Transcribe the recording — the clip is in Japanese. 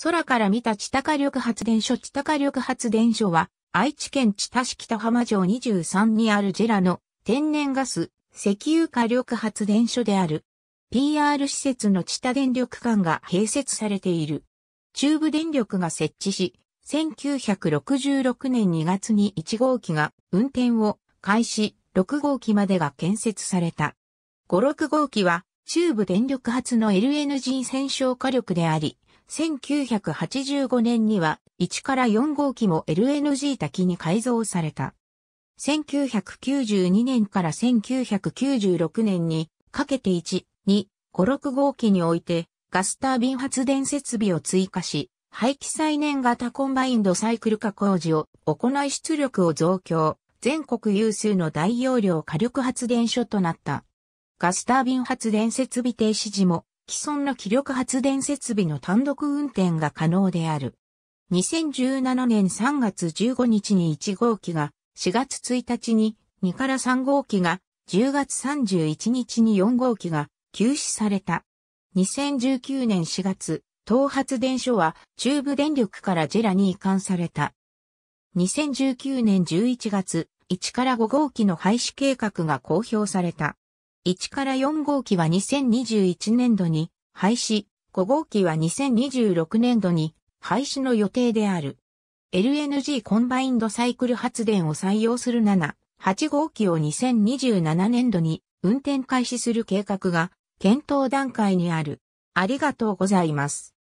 空から見た知高力発電所知高力発電所は、愛知県千多市北浜城23にあるジェラの天然ガス、石油火力発電所である。PR 施設の地田電力館が併設されている。中部電力が設置し、1966年2月に1号機が運転を開始、6号機までが建設された。5、6号機は中部電力発の LNG 戦勝火力であり、1985年には1から4号機も LNG 滝に改造された。1992年から1996年にかけて1、2、5、6号機においてガスタービン発電設備を追加し、排気再燃型コンバインドサイクル化工事を行い出力を増強、全国有数の大容量火力発電所となった。ガスタービン発電設備停止時も既存の気力発電設備の単独運転が可能である。2017年3月15日に1号機が、4月1日に2から3号機が、10月31日に4号機が休止された。2019年4月、東発電所は中部電力からジェラに移管された。2019年11月、1から5号機の廃止計画が公表された。1から4号機は2021年度に廃止、5号機は2026年度に廃止の予定である。LNG コンバインドサイクル発電を採用する7、8号機を2027年度に運転開始する計画が検討段階にある。ありがとうございます。